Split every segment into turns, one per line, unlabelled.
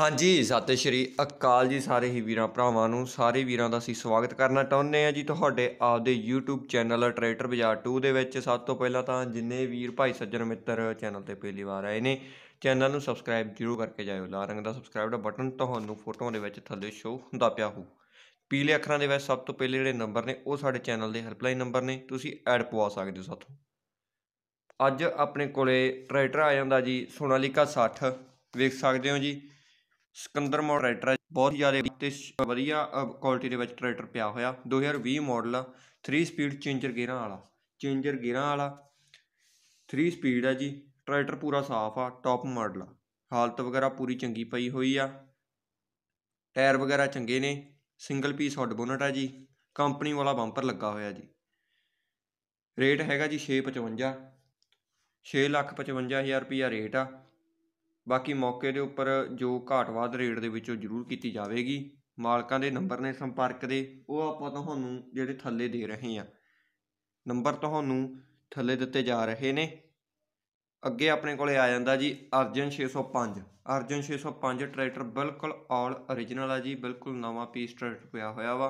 ਹਾਂਜੀ ਸਤਿ ਸ਼੍ਰੀ ਅਕਾਲ ਜੀ ਸਾਰੇ ਹੀ ਵੀਰਾਂ ਭਰਾਵਾਂ ਨੂੰ ਸਾਰੇ ਵੀਰਾਂ ਦਾ ਅਸੀਂ ਸਵਾਗਤ ਕਰਨਾ ਚਾਹੁੰਦੇ ਆ ਜੀ ਤੁਹਾਡੇ ਆਪਦੇ YouTube ਚੈਨਲ ਟਰੇਡਰ ਬਾਜ਼ਾਰ 2 ਦੇ ਵਿੱਚ ਸਭ ਤੋਂ ਪਹਿਲਾਂ ਤਾਂ ਜਿੰਨੇ ਵੀਰ ਭਾਈ ਸੱਜਣ ਮਿੱਤਰ ਚੈਨਲ ਤੇ ਪਹਿਲੀ ਵਾਰ ਆਏ ਨੇ ਚੈਨਲ ਨੂੰ ਸਬਸਕ੍ਰਾਈਬ ਜ਼ਰੂਰ ਕਰਕੇ ਜਾਇਓ ਲਾਲ ਰੰਗ ਦਾ ਸਬਸਕ੍ਰਾਈਬ ਦਾ ਬਟਨ ਤੁਹਾਨੂੰ ਫੋਟੋਆਂ ਦੇ ਵਿੱਚ ਥੱਲੇ ਸ਼ੋ ਹੁੰਦਾ ਪਿਆ ਹੋਊ ਪੀਲੇ ਅੱਖਰਾਂ ਦੇ ਵਿੱਚ ਸਭ ਤੋਂ ਪਹਿਲੇ ਜਿਹੜੇ ਨੰਬਰ ਨੇ ਉਹ ਸਾਡੇ ਚੈਨਲ ਦੇ ਹੈਲਪਲਾਈਨ ਨੰਬਰ ਨੇ ਤੁਸੀਂ ਐਡ ਪਵਾ ਸਕਦੇ ਹੋ ਸਾਥੋਂ ਅੱਜ ਆਪਣੇ ਕੋਲੇ ਟਰੈਕਟਰ ਆ ਜਾਂਦਾ ਜੀ ਸੋਨਾਲੀਕਾ 60 ਵੇਖ ਸਕਦੇ ਹੋ ਜੀ ਸਿਕੰਦਰ ਮੋਡਲ ਟਰੈਕਟਰ ਬਹੁਤ ਜ਼ਿਆਦਾ ਤੇ ਵਧੀਆ ਕੁਆਲਿਟੀ ਦੇ ਵਿੱਚ ਟਰੈਕਟਰ ਪਿਆ ਹੋਇਆ 2020 ਮਾਡਲ 3 ਸਪੀਡ ਚੇਂਜਰ ਗੇਰਾਂ ਵਾਲਾ ਚੇਂਜਰ ਗੇਰਾਂ ਵਾਲਾ 3 ਸਪੀਡ ਹੈ ਜੀ ਟਰੈਕਟਰ ਪੂਰਾ ਸਾਫ਼ ਆ ਟੌਪ ਮਾਡਲ ਆ ਹਾਲਤ ਵਗੈਰਾ ਪੂਰੀ ਚੰਗੀ ਪਈ ਹੋਈ ਆ ਟਾਇਰ ਵਗੈਰਾ ਚੰਗੇ ਨੇ ਸਿੰਗਲ ਪੀਸ ਹੱਡ ਬੋਨਟ ਆ ਜੀ ਕੰਪਨੀ ਵਾਲਾ ਬੰਪਰ ਲੱਗਾ ਹੋਇਆ ਜੀ ਰੇਟ ਹੈਗਾ ਜੀ 655 6 ਲੱਖ 55000 ਰੁਪਇਆ ਰੇਟ ਆ ਬਾਕੀ ਮੌਕੇ ਦੇ ਉੱਪਰ ਜੋ ਘਾਟਵਾਦ ਰੇਟ ਦੇ ਵਿੱਚੋਂ ਜ਼ਰੂਰ ਕੀਤੀ ਜਾਵੇਗੀ ਮਾਲਕਾਂ ਦੇ ਨੰਬਰ ਨੇ ਸੰਪਰਕ ਦੇ ਉਹ ਆਪਾਂ ਤੁਹਾਨੂੰ ਜਿਹੜੇ ਥੱਲੇ ਦੇ ਰਹੇ ਆ ਨੰਬਰ ਤੁਹਾਨੂੰ ਥੱਲੇ ਦਿੱਤੇ ਜਾ ਰਹੇ ਨੇ ਅੱਗੇ ਆਪਣੇ ਕੋਲੇ ਆ ਜਾਂਦਾ ਜੀ ਅਰਜਨ 605 ਅਰਜਨ 605 ਟਰੈਕਟਰ ਬਿਲਕੁਲ ਆਲ origignal ਆ ਜੀ ਬਿਲਕੁਲ ਨਵਾਂ ਪੀਸ ਟਰੈਕਟਰ ਪਿਆ ਹੋਇਆ ਵਾ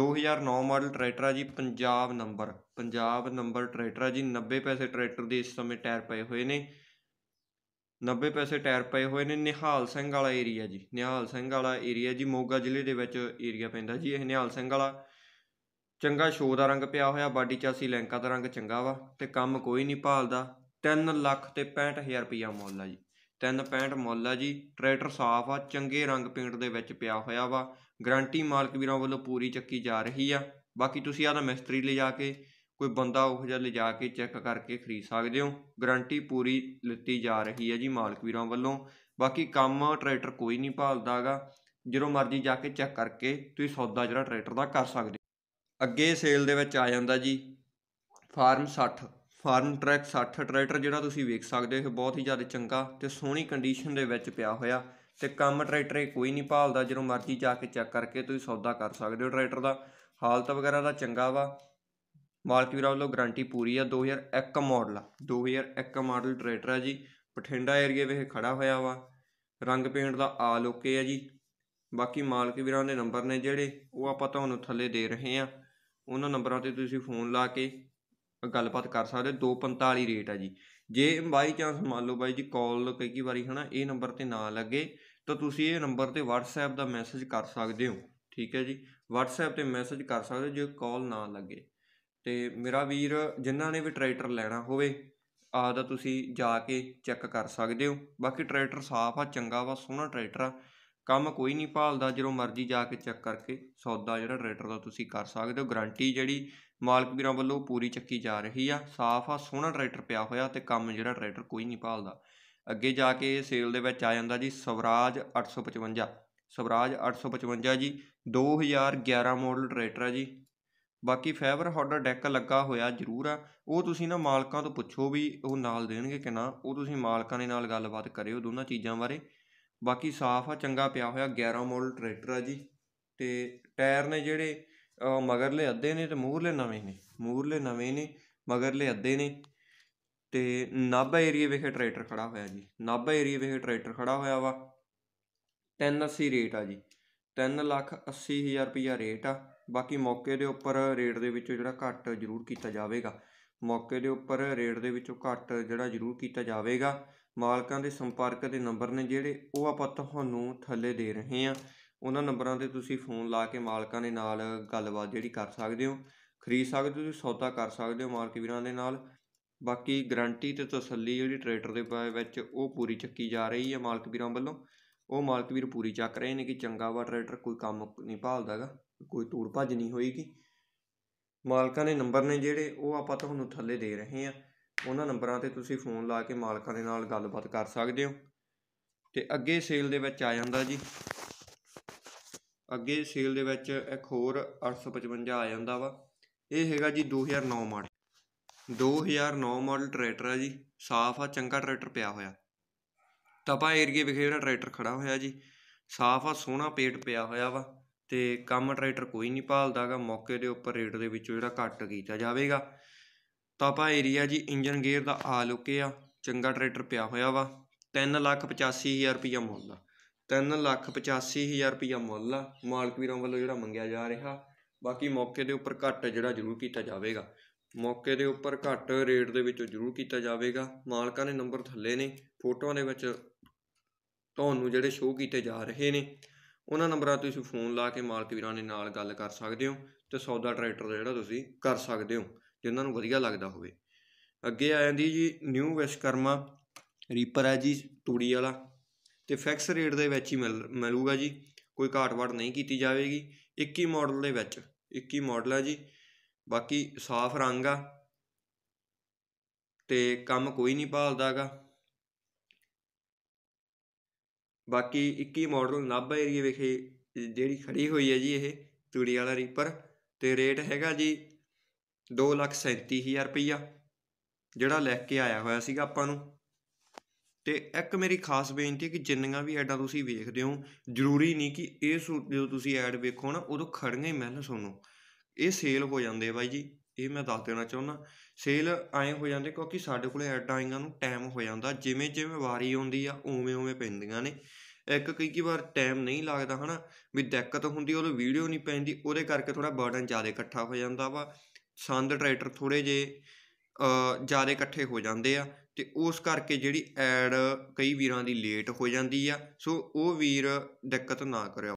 2009 ਮਾਡਲ ਟਰੈਕਟਰ ਆ ਜੀ Punjab number Punjab number tractor ਆ ਜੀ 90 ਪੈਸੇ ਟਰੈਕਟਰ ਦੇ ਇਸ ਸਮੇਂ ਟਾਇਰ ਪਏ ਹੋਏ ਨੇ 90 ਪੈਸੇ ਟਾਇਰ ਪਏ ਹੋਏ ਨੇ ਨਿਹਾਲ ਸਿੰਘ ਵਾਲਾ ਏਰੀਆ ਜੀ ਨਿਹਾਲ ਸਿੰਘ ਵਾਲਾ ਏਰੀਆ ਜੀ ਮੋਗਾ ਜ਼ਿਲ੍ਹੇ ਦੇ ਵਿੱਚ ਏਰੀਆ ਪੈਂਦਾ ਜੀ ਇਹ ਨਿਹਾਲ ਸਿੰਘ ਵਾਲਾ ਚੰਗਾ ਸ਼ੋਅ ਦਾ ਰੰਗ ਪਿਆ ਹੋਇਆ ਬਾਡੀ ਚਾਸੀ ਲੈਂਕਾ ਦਾ ਰੰਗ ਚੰਗਾ ਵਾ ਤੇ ਕੰਮ ਕੋਈ ਨਹੀਂ ਭਾਲਦਾ 3 ਲੱਖ ਤੇ 65000 ਰੁਪਇਆ ਮੁੱਲ ਆ ਜੀ 365 ਮੁੱਲ ਆ ਜੀ ਟਰੈਕਟਰ ਸਾਫ਼ ਆ ਚੰਗੇ ਰੰਗ ਪੇਂਟ ਦੇ ਵਿੱਚ ਪਿਆ ਹੋਇਆ ਵਾ ਗਾਰੰਟੀ ਮਾਲਕ ਵੀਰਾਂ ਵੱਲੋਂ ਪੂਰੀ ਚੱਕੀ ਜਾ ਰਹੀ ਆ ਬਾਕੀ ਤੁਸੀਂ ਆਦਾ ਮਿਸਤਰੀ ਲੈ ਜਾ ਕੇ ਕੋਈ ਬੰਦਾ ਉਹ ਜਿਹਾ ਲਿਜਾ ਕੇ ਚੈੱਕ ਕਰਕੇ ਖਰੀਦ ਸਕਦੇ ਹੋ ਗਾਰੰਟੀ ਪੂਰੀ ਲਿੱਤੀ ਜਾ ਰਹੀ ਹੈ ਜੀ ਮਾਲਕ ਵੀਰਾਂ ਵੱਲੋਂ ਬਾਕੀ ਕੰਮ ਟਰੈਕਟਰ ਕੋਈ ਨਹੀਂ ਭਾਲਦਾਗਾ ਜਦੋਂ ਮਰਜ਼ੀ ਜਾ ਕੇ ਚੈੱਕ ਕਰਕੇ ਤੁਸੀਂ ਸੌਦਾ ਜਿਹੜਾ ਟਰੈਕਟਰ ਦਾ ਕਰ ਸਕਦੇ ਅੱਗੇ ਸੇਲ ਦੇ ਵਿੱਚ ਆ ਜਾਂਦਾ ਜੀ ਫਾਰਮ 60 ਫਾਰਮ ਟਰੈਕ 60 ਟਰੈਕਟਰ ਜਿਹੜਾ ਤੁਸੀਂ ਵੇਖ ਸਕਦੇ ਹੋ ਬਹੁਤ ਹੀ ਜ਼ਿਆਦਾ ਚੰਗਾ ਤੇ ਸੋਹਣੀ ਕੰਡੀਸ਼ਨ ਦੇ ਵਿੱਚ ਪਿਆ ਹੋਇਆ ਤੇ ਕੰਮ ਟਰੈਕਟਰ ਇਹ ਕੋਈ ਨਹੀਂ ਭਾਲਦਾ ਜਦੋਂ ਮਰਜ਼ੀ ਜਾ ਕੇ ਚੈੱਕ ਕਰਕੇ ਤੁਸੀਂ ਸੌਦਾ ਕਰ ਸਕਦੇ ਹੋ ਟਰੈਕਟਰ ਦਾ ਹਾਲਤ ਵਗੈਰਾ ਦਾ ਚੰਗਾ ਵਾ ਮਾਲਕੀਰਾ ਵੱਲੋਂ ਗਾਰੰਟੀ ਪੂਰੀ ਆ 2001 ਮਾਡਲ ਆ 2001 ਮਾਡਲ ਟਰੈਕਟਰ ਆ ਜੀ ਪਠਿੰਡਾ ਏਰੀਆ ਵਿੱਚ ਖੜਾ ਹੋਇਆ ਵਾ ਰੰਗ ਪੇਂਟ ਦਾ ਆਲ ਓਕੇ ਆ ਜੀ ਬਾਕੀ ਮਾਲਕ ਵੀਰਾਂ ਦੇ ਨੰਬਰ ਨੇ ਜਿਹੜੇ ਉਹ ਆਪਾਂ ਤੁਹਾਨੂੰ ਥੱਲੇ ਦੇ ਰਹੇ ਆ ਉਹਨਾਂ ਨੰਬਰਾਂ ਤੇ ਤੁਸੀਂ ਫੋਨ ਲਾ ਕੇ ਗੱਲਬਾਤ ਕਰ ਸਕਦੇ 245 ਰੇਟ ਆ ਜੀ ਜੇ ਬਾਈ ਚਾਂਸ ਮੰਨ ਲਓ ਬਾਈ ਜੀ ਕਾਲ ਕਈ ਕਈ ਵਾਰੀ ਹਨਾ ਇਹ ਨੰਬਰ ਤੇ ਨਾ ਲੱਗੇ ਤਾਂ ਤੁਸੀਂ ਇਹ ਨੰਬਰ ਤੇ WhatsApp ਦਾ ਮੈਸੇਜ ਕਰ ਸਕਦੇ ਹੋ ਠੀਕ ਹੈ ਜੀ WhatsApp ਤੇ ਮੈਸੇਜ ਕਰ ਸਕਦੇ ਜੇ ਕਾਲ ਨਾ ਲੱਗੇ ਤੇ ਮੇਰਾ ਵੀਰ ਜਿਨ੍ਹਾਂ ਨੇ ਵੀ ਟਰੈਕਟਰ ਲੈਣਾ ਹੋਵੇ ਦਾ ਤੁਸੀਂ ਜਾ ਕੇ ਚੈੱਕ ਕਰ ਸਕਦੇ ਹੋ ਬਾਕੀ ਟਰੈਕਟਰ ਸਾਫ਼ ਆ ਚੰਗਾ ਵਾ ਸੋਹਣਾ ਟਰੈਕਟਰ ਆ ਕੰਮ ਕੋਈ ਨਹੀਂ ਭਾਲਦਾ ਜਦੋਂ ਮਰਜ਼ੀ ਜਾ ਕੇ ਚੈੱਕ ਕਰਕੇ ਸੌਦਾ ਜਿਹੜਾ ਟਰੈਕਟਰ ਦਾ ਤੁਸੀਂ ਕਰ ਸਕਦੇ ਹੋ ਗਾਰੰਟੀ ਜਿਹੜੀ ਮਾਲਕ ਵੀਰਾਂ ਵੱਲੋਂ ਪੂਰੀ ਚੱਕੀ ਜਾ ਰਹੀ ਆ ਸਾਫ਼ ਆ ਸੋਹਣਾ ਟਰੈਕਟਰ ਪਿਆ ਹੋਇਆ ਤੇ ਕੰਮ ਜਿਹੜਾ ਟਰੈਕਟਰ ਕੋਈ ਨਹੀਂ ਭਾਲਦਾ ਅੱਗੇ ਜਾ ਕੇ ਸੇਲ ਦੇ ਵਿੱਚ ਆ ਜਾਂਦਾ ਜੀ ਸਵਰਾਜ 855 ਸਵਰਾਜ 855 ਜੀ 2011 ਮਾਡਲ ਟਰੈਕਟਰ ਆ ਜੀ ਬਾਕੀ ਫਾਈਬਰ ਤੁਹਾਡਾ ਡੈਕ ਲੱਗਾ ਹੋਇਆ ਜ਼ਰੂਰ ਆ ਉਹ ਤੁਸੀਂ ਨਾ ਮਾਲਕਾਂ ਤੋਂ ਪੁੱਛੋ ਵੀ ਉਹ ਨਾਲ ਦੇਣਗੇ ਕਿ ਨਾ ਉਹ ਤੁਸੀਂ ਮਾਲਕਾਂ ਦੇ ਨਾਲ ਗੱਲਬਾਤ ਕਰਿਓ ਦੋਨਾਂ ਚੀਜ਼ਾਂ ਬਾਰੇ ਬਾਕੀ ਸਾਫ਼ ਆ ਚੰਗਾ ਪਿਆ ਹੋਇਆ 11 ਮੋਡਲ ਟਰੈਕਟਰ ਆ ਜੀ ਤੇ ਟਾਇਰ ਨੇ ਜਿਹੜੇ ਮਗਰਲੇ ਅੱਧੇ ਨੇ ਤੇ ਮੂਹਰਲੇ ਨਵੇਂ ਨੇ ਮੂਹਰਲੇ ਨਵੇਂ ਨੇ ਮਗਰਲੇ ਅੱਧੇ ਨੇ ਤੇ ਨਾਭਾ ਏਰੀਆ ਵਿਖੇ ਟਰੈਕਟਰ ਖੜਾ ਹੋਇਆ ਜੀ ਨਾਭਾ ਏਰੀਆ ਵਿਖੇ ਟਰੈਕਟਰ ਖੜਾ ਹੋਇਆ ਵਾ 380 ਰੇਟ ਆ ਜੀ 3 ਲੱਖ 80 ਹਜ਼ਾਰ ਰੁਪਇਆ ਰੇਟ ਆ ਬਾਕੀ ਮੌਕੇ ਦੇ ਉੱਪਰ ਰੇਟ ਦੇ ਵਿੱਚੋਂ ਜਿਹੜਾ ਘੱਟ ਜ਼ਰੂਰ ਕੀਤਾ ਜਾਵੇਗਾ ਮੌਕੇ ਦੇ ਉੱਪਰ ਰੇਟ ਦੇ ਵਿੱਚੋਂ ਘੱਟ ਜਿਹੜਾ ਜ਼ਰੂਰ ਕੀਤਾ ਜਾਵੇਗਾ ਮਾਲਕਾਂ ਦੇ ਸੰਪਰਕ ਦੇ ਨੰਬਰ ਨੇ ਜਿਹੜੇ ਉਹ ਆਪਾਂ ਤੁਹਾਨੂੰ ਥੱਲੇ ਦੇ ਰਹੇ ਹਾਂ ਉਹਨਾਂ ਨੰਬਰਾਂ ਤੇ ਤੁਸੀਂ ਫੋਨ ਲਾ ਕੇ ਮਾਲਕਾਂ ਦੇ ਨਾਲ ਗੱਲਬਾਤ ਜਿਹੜੀ ਕਰ ਸਕਦੇ ਹੋ ਖਰੀਦ ਸਕਦੇ ਹੋ ਤੁਸੀਂ ਸੌਦਾ ਕਰ ਸਕਦੇ ਹੋ ਮਾਲਕ ਵੀਰਾਂ ਦੇ ਨਾਲ ਬਾਕੀ ਗਾਰੰਟੀ ਤੇ ਤਸੱਲੀ ਜਿਹੜੀ ਟਰੈਕਟਰ ਦੇ ਵਿੱਚ ਉਹ ਪੂਰੀ ਚੱਕੀ ਜਾ ਰਹੀ ਹੈ ਮਾਲਕ ਵੀਰਾਂ ਵੱਲੋਂ ਉਹ ਮਾਲਕ ਵੀਰ ਪੂਰੀ ਚੱਕ ਰਹੇ ਨੇ ਕਿ ਚੰਗਾ ਵਾ ਟਰੈਕਟਰ ਕੋਈ ਕੰਮ ਨਹੀਂ ਭਾਲਦਾਗਾ ਕੋਈ ਤੂੜ ਭੱਜ ਨਹੀਂ ਹੋਏਗੀ ਮਾਲਕਾਂ ਦੇ ਨੰਬਰ ਨੇ ਜਿਹੜੇ ਉਹ ਆਪਾਂ ਤੁਹਾਨੂੰ ਥੱਲੇ ਦੇ ਰਹੇ ਆ ਉਹਨਾਂ ਨੰਬਰਾਂ ਤੇ ਤੁਸੀਂ ਫੋਨ ਲਾ ਕੇ ਮਾਲਕਾਂ ਦੇ ਨਾਲ ਗੱਲਬਾਤ ਕਰ ਸਕਦੇ ਹੋ ਤੇ ਅੱਗੇ ਸੇਲ ਦੇ ਵਿੱਚ ਆ ਜਾਂਦਾ ਜੀ ਅੱਗੇ ਸੇਲ ਦੇ ਵਿੱਚ ਇੱਕ ਹੋਰ 855 ਆ ਜਾਂਦਾ ਵਾ ਇਹ ਹੈਗਾ ਜੀ 2009 ਮਾਡਲ 2009 ਮਾਡਲ ਟਰੈਕਟਰ ਆ ਜੀ ਸਾਫ਼ ਆ ਚੰਗਾ ਟਰੈਕਟਰ ਪਿਆ ਹੋਇਆ ਤਪਾ ਏਰੀਏ ਵਿਖੇ ਜਿਹੜਾ ਟਰੈਕਟਰ ਖੜਾ ਹੋਇਆ ਜੀ ਸਾਫ਼ ਆ ਸੋਹਣਾ ਪੇਟ ਪਿਆ ਹੋਇਆ ਵਾ ਤੇ ਕੰਮ ਟਰੈਕਟਰ ਕੋਈ ਨਹੀਂ ਭਾਲਦਾਗਾ ਮੌਕੇ ਦੇ ਉੱਪਰ ਰੇਟ ਦੇ ਵਿੱਚੋਂ ਜਿਹੜਾ ਘੱਟ ਕੀਤਾ ਜਾਵੇਗਾ ਤਪਾ ਏਰੀਆ ਜੀ ਇੰਜਨ ਗੇਅਰ ਦਾ ਆ ਲੁਕੇ ਆ ਚੰਗਾ ਟਰੈਕਟਰ ਪਿਆ ਹੋਇਆ ਵਾ 3 ਲੱਖ ਮੁੱਲ ਦਾ 3 ਲੱਖ ਮੁੱਲ ਆ ਮਾਲਕ ਵੀਰਾਂ ਵੱਲੋਂ ਜਿਹੜਾ ਮੰਗਿਆ ਜਾ ਰਿਹਾ ਬਾਕੀ ਮੌਕੇ ਦੇ ਉੱਪਰ ਘੱਟ ਜਿਹੜਾ ਜ਼ਰੂਰ ਕੀਤਾ ਜਾਵੇਗਾ ਮੌਕੇ ਦੇ ਉੱਪਰ ਘੱਟ ਰੇਟ ਦੇ ਵਿੱਚ ਜ਼ਰੂਰ ਕੀਤਾ ਜਾਵੇਗਾ ਮਾਲਕਾਂ ਨੇ ਨੰਬਰ ਥੱਲੇ ਨੇ ਫੋਟੋਆਂ ਦੇ ਵਿੱਚ ਤੁਹਾਨੂੰ ਜਿਹੜੇ ਸ਼ੋਅ ਕੀਤੇ ਜਾ ਰਹੇ ਨੇ ਉਹਨਾਂ ਨੰਬਰਾਂ ਤੇ ਤੁਸੀਂ ਫੋਨ ਲਾ ਕੇ ਮਾਲਕ ਵੀਰਾਂ ਦੇ ਨਾਲ ਗੱਲ ਕਰ ਸਕਦੇ ਹੋ ਤੇ ਸੌਦਾ ਟਰੈਕਟਰ ਜਿਹੜਾ ਤੁਸੀਂ ਕਰ ਸਕਦੇ ਹੋ ਜਿਨ੍ਹਾਂ ਨੂੰ ਵਧੀਆ ਲੱਗਦਾ ਹੋਵੇ ਅੱਗੇ ਆ ਜਾਂਦੀ ਜੀ ਨਿਊ ਵਿਸ਼ਕਰਮਾ ਰੀਪਰ ਹੈ ਜੀ ਤੂੜੀ ਵਾਲਾ ਤੇ ਫਿਕਸ ਰੇਟ ਦੇ ਵਿੱਚ ਹੀ ਮਿਲੂਗਾ ਜੀ ਕੋਈ ਘਾਟ-ਵਾਟ ਨਹੀਂ ਕੀਤੀ ਜਾਵੇਗੀ 21 ਮਾਡਲ ਦੇ ਵਿੱਚ 21 ਮਾਡਲ ਹੈ ਜੀ ਬਾਕੀ ਸਾਫ਼ ਰੰਗ ਆ ਤੇ ਕੰਮ ਕੋਈ ਨਹੀਂ ਭਾਲਦਾਗਾ ਬਾਕੀ 21 ਮਾਡਲ ਨਾਭਾ ਏਰੀਆ ਵਿਖੇ ਜਿਹੜੀ ਖੜੀ ਹੋਈ ਹੈ ਜੀ ਇਹ ਤੂੜੀ ਵਾਲਾ ਰੀਪਰ ਤੇ ਰੇਟ ਹੈਗਾ ਜੀ 237000 ਰੁਪਈਆ ਜਿਹੜਾ ਲੈ ਕੇ ਆਇਆ ਹੋਇਆ ਸੀਗਾ ਆਪਾਂ ਨੂੰ ਤੇ ਇੱਕ ਮੇਰੀ ਖਾਸ ਬੇਨਤੀ ਹੈ ਕਿ ਜਿੰਨੀਆਂ ਵੀ ਐਡਾਂ ਤੁਸੀਂ ਵੇਖਦੇ ਹੋ ਜ਼ਰੂਰੀ ਨਹੀਂ ਕਿ ਇਹ ਜਦੋਂ ਤੁਸੀਂ ਐਡ ਵੇਖੋ ਨਾ ਉਦੋਂ ਖੜੀਆਂ ਹੀ ਮਹਿਲ ਸੁਣੋ ਇਹ ਸੇਲ ਹੋ ਜਾਂਦੇ ਬਾਈ ਜੀ ਇਹ ਮੈਂ ਦੱਸ ਦੇਣਾ ਚਾਹੁੰਦਾ ਸੇਲ ਐਂ ਹੋ ਜਾਂਦੇ ਕਿਉਂਕਿ ਸਾਡੇ ਕੋਲੇ ਐਡਾਂ ਆਈਆਂ ਨੂੰ ਟਾਈਮ ਹੋ ਜਾਂਦਾ ਜਿਵੇਂ ਜਿਵੇਂ ਵਾਰੀ ਆਉਂਦੀ ਆ ਉਵੇਂ ਉਵੇਂ ਪੈਂਦੀਆਂ ਨੇ ਇੱਕ ਕਈ ਕਈ ਵਾਰ ਟਾਈਮ ਨਹੀਂ ਲੱਗਦਾ ਹਨਾ ਵੀ ਦਿੱਕਤ ਹੁੰਦੀ ਉਹ ਵੀਡੀਓ ਨਹੀਂ ਪੈਂਦੀ ਉਹਦੇ ਕਰਕੇ ਥੋੜਾ ਬਰਡਨ ਜ਼ਿਆਦਾ ਇਕੱਠਾ ਹੋ ਜਾਂਦਾ ਵਾ ਸੰਦ ਟਰੈਕਟਰ ਥੋੜੇ ਜੇ ਜ਼ਿਆਦਾ ਇਕੱਠੇ ਹੋ ਜਾਂਦੇ ਆ ਤੇ ਉਸ ਕਰਕੇ ਜਿਹੜੀ ਐਡ ਕਈ ਵੀਰਾਂ ਦੀ ਲੇਟ ਹੋ ਜਾਂਦੀ ਆ ਸੋ ਉਹ ਵੀਰ ਦਿੱਕਤ ਨਾ ਕਰਿਓ